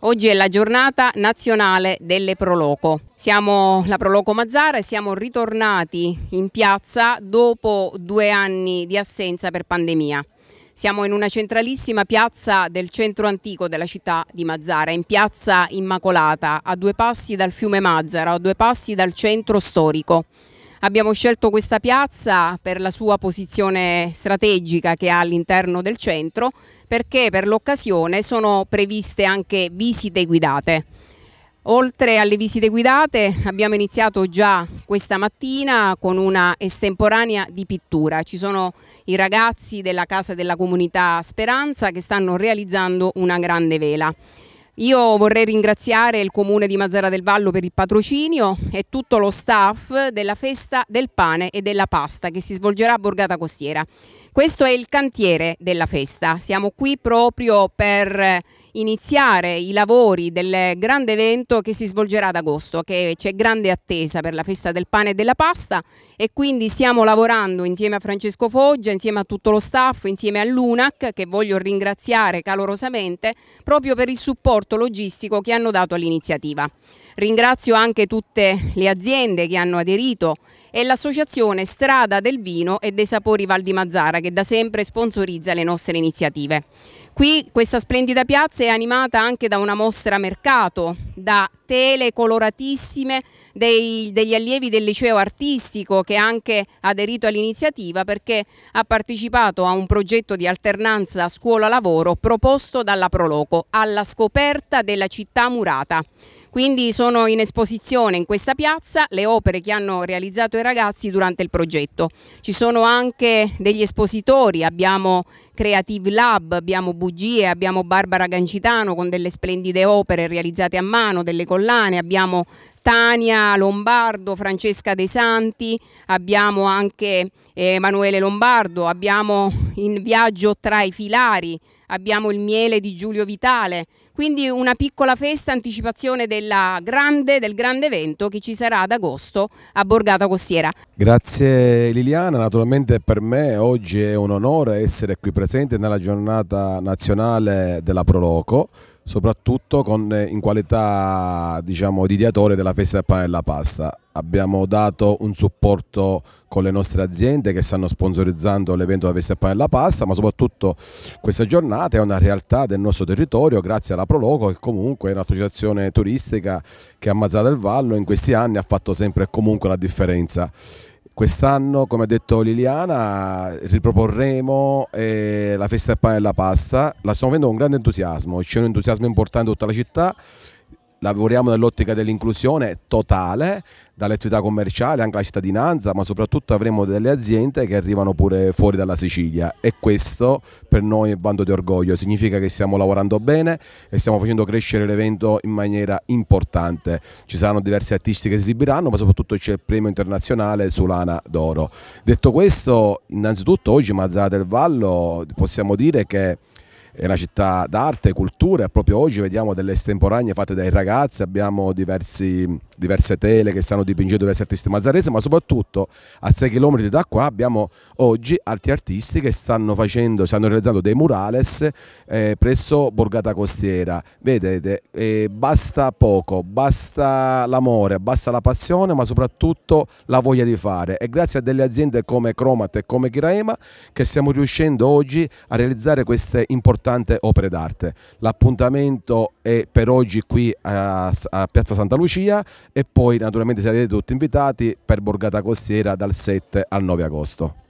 Oggi è la giornata nazionale delle Proloco. Siamo la Proloco Mazzara e siamo ritornati in piazza dopo due anni di assenza per pandemia. Siamo in una centralissima piazza del centro antico della città di Mazzara, in piazza Immacolata, a due passi dal fiume Mazzara, a due passi dal centro storico. Abbiamo scelto questa piazza per la sua posizione strategica che ha all'interno del centro perché per l'occasione sono previste anche visite guidate. Oltre alle visite guidate abbiamo iniziato già questa mattina con una estemporanea di pittura. Ci sono i ragazzi della Casa della Comunità Speranza che stanno realizzando una grande vela. Io vorrei ringraziare il comune di Mazzara del Vallo per il patrocinio e tutto lo staff della festa del pane e della pasta che si svolgerà a Borgata Costiera. Questo è il cantiere della festa, siamo qui proprio per iniziare i lavori del grande evento che si svolgerà ad agosto, che c'è grande attesa per la festa del pane e della pasta e quindi stiamo lavorando insieme a Francesco Foggia, insieme a tutto lo staff, insieme all'UNAC che voglio ringraziare calorosamente proprio per il supporto logistico che hanno dato all'iniziativa. Ringrazio anche tutte le aziende che hanno aderito è l'associazione Strada del Vino e dei Sapori Val di Mazzara che da sempre sponsorizza le nostre iniziative. Qui questa splendida piazza è animata anche da una mostra mercato, da tele coloratissime dei, degli allievi del liceo artistico che ha anche aderito all'iniziativa perché ha partecipato a un progetto di alternanza scuola-lavoro proposto dalla Proloco alla scoperta della città murata. Quindi sono in esposizione in questa piazza le opere che hanno realizzato i ragazzi durante il progetto. Ci sono anche degli espositori, abbiamo Creative Lab, abbiamo Bugie, abbiamo Barbara Gancitano con delle splendide opere realizzate a mano, delle collane, abbiamo Tania Lombardo, Francesca De Santi, abbiamo anche eh, Emanuele Lombardo, abbiamo in viaggio tra i filari abbiamo il miele di Giulio Vitale, quindi una piccola festa anticipazione grande, del grande evento che ci sarà ad agosto a Borgata Costiera. Grazie Liliana, naturalmente per me oggi è un onore essere qui presente nella giornata nazionale della Proloco soprattutto con, eh, in qualità diciamo, di ideatore della festa del pane e della pasta. Abbiamo dato un supporto con le nostre aziende che stanno sponsorizzando l'evento della festa del pane e della pasta, ma soprattutto questa giornata è una realtà del nostro territorio grazie alla Proloco che comunque è un'associazione turistica che a Mazzà del Vallo in questi anni ha fatto sempre e comunque la differenza. Quest'anno, come ha detto Liliana, riproporremo eh, la festa del pane e della pasta. La stiamo avendo con grande entusiasmo, c'è un entusiasmo importante in tutta la città lavoriamo nell'ottica dell'inclusione totale, dalle attività commerciali anche alla cittadinanza, ma soprattutto avremo delle aziende che arrivano pure fuori dalla Sicilia e questo per noi è bando di orgoglio, significa che stiamo lavorando bene e stiamo facendo crescere l'evento in maniera importante. Ci saranno diversi artisti che si esibiranno, ma soprattutto c'è il premio internazionale Sulana d'Oro. Detto questo, innanzitutto oggi Mazzara del Vallo possiamo dire che è una città d'arte, cultura e proprio oggi vediamo delle estemporanee fatte dai ragazzi, abbiamo diversi diverse tele che stanno dipingendo diversi artisti mazzaresi, ma soprattutto a 6 km da qua abbiamo oggi altri artisti che stanno, facendo, stanno realizzando dei murales eh, presso Borgata Costiera. Vedete, eh, basta poco, basta l'amore, basta la passione, ma soprattutto la voglia di fare. E grazie a delle aziende come Cromat e come Kiraema che stiamo riuscendo oggi a realizzare queste importanti opere d'arte. L'appuntamento e per oggi qui a, a, Piazza Santa Lucia e poi naturalmente sarete tutti invitati per Borgata Costiera dal 7 al 9 agosto.